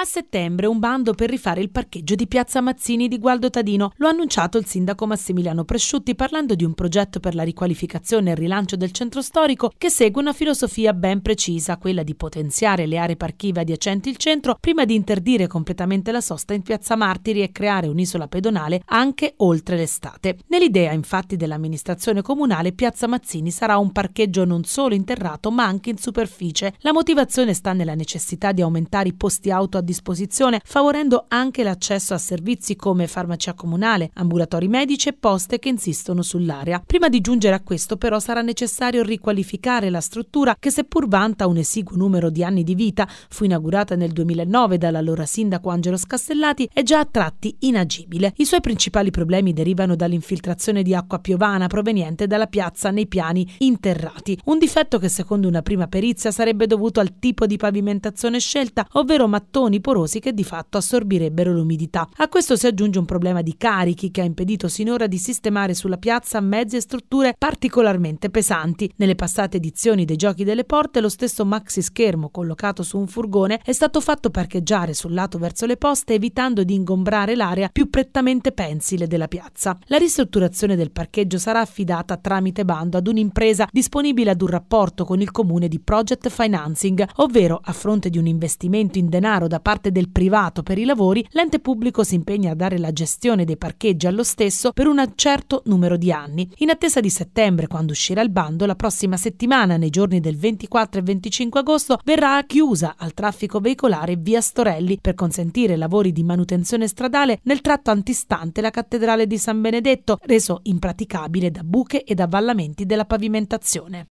A settembre un bando per rifare il parcheggio di Piazza Mazzini di Gualdo Tadino. Lo ha annunciato il sindaco Massimiliano Presciutti parlando di un progetto per la riqualificazione e il rilancio del centro storico che segue una filosofia ben precisa, quella di potenziare le aree parchive adiacenti il centro prima di interdire completamente la sosta in Piazza Martiri e creare un'isola pedonale anche oltre l'estate. Nell'idea infatti dell'amministrazione comunale Piazza Mazzini sarà un parcheggio non solo interrato ma anche in superficie. La motivazione sta nella necessità di aumentare i posti auto adiacenti disposizione, favorendo anche l'accesso a servizi come farmacia comunale, ambulatori medici e poste che insistono sull'area. Prima di giungere a questo però sarà necessario riqualificare la struttura che seppur vanta un esiguo numero di anni di vita, fu inaugurata nel 2009 dall'allora sindaco Angelo Scastellati, è già a tratti inagibile. I suoi principali problemi derivano dall'infiltrazione di acqua piovana proveniente dalla piazza nei piani interrati, un difetto che secondo una prima perizia sarebbe dovuto al tipo di pavimentazione scelta, ovvero mattoni materiali che di fatto assorbirebbero l'umidità. A questo si aggiunge un problema di carichi che ha impedito sinora di sistemare sulla piazza mezzi e strutture particolarmente pesanti. Nelle passate edizioni dei Giochi delle Porte lo stesso maxi schermo collocato su un furgone è stato fatto parcheggiare sul lato verso le poste evitando di ingombrare l'area più prettamente pensile della piazza. La ristrutturazione del parcheggio sarà affidata tramite bando ad un'impresa disponibile ad un rapporto con il comune di Project Financing, ovvero a fronte di un investimento in denaro da parte del privato per i lavori, l'ente pubblico si impegna a dare la gestione dei parcheggi allo stesso per un certo numero di anni. In attesa di settembre, quando uscirà il bando, la prossima settimana, nei giorni del 24 e 25 agosto, verrà chiusa al traffico veicolare via Storelli per consentire lavori di manutenzione stradale nel tratto antistante la cattedrale di San Benedetto, reso impraticabile da buche ed avvallamenti della pavimentazione.